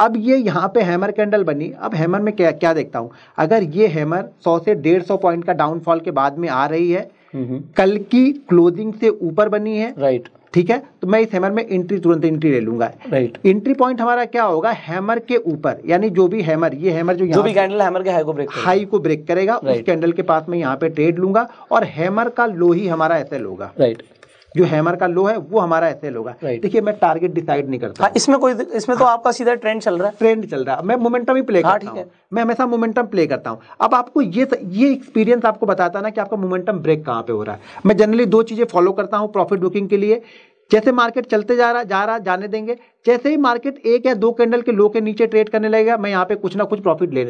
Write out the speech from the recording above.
अब ये यहाँ पे हैमर कैंडल बनी अब हैमर में क्या क्या देखता हूँ अगर ये हैमर सौ से डेढ़ सौ पॉइंट का डाउनफॉल के बाद में आ रही है कल की क्लोजिंग से ऊपर बनी है राइट ठीक है तो मैं इस हैमर में एंट्री तुरंत एंट्री ले लूंगा राइट एंट्री पॉइंट हमारा क्या होगा हैमर के ऊपर यानी जो भी हैमर ये हैमर जो जो भी कैंडल हैमर के हाई को ब्रेक हाई को ब्रेक करेगा उस कैंडल के पास में यहाँ पे ट्रेड लूंगा और हैमर का लो ही हमारा ऐसे होगा राइट जो हैमर का लो है वो हमारा ऐसे होगा देखिए मैं टारगेट डिसाइड नहीं करता हाँ, इसमें कोई इसमें तो आपका सीधा ट्रेंड चल रहा है ट्रेंड चल रहा है मैं मोमेंटम ही प्ले हाँ, करता हूँ मैं हमेशा मोमेंटम प्ले करता हूँ अब आपको ये ये एक्सपीरियंस आपको बताता ना कि आपका मोमेंटम ब्रेक कहाँ पे हो रहा है मैं जनरली दो चीज़ें फॉलो करता हूँ प्रॉफिट बुकिंग के लिए जैसे मार्केट चलते जा रहा जा रहा जाने देंगे जैसे ही मार्केट एक या दो कैंडल के लो के नीचे ट्रेड करने लगेगा मैं यहाँ पे कुछ ना कुछ प्रॉफिट ले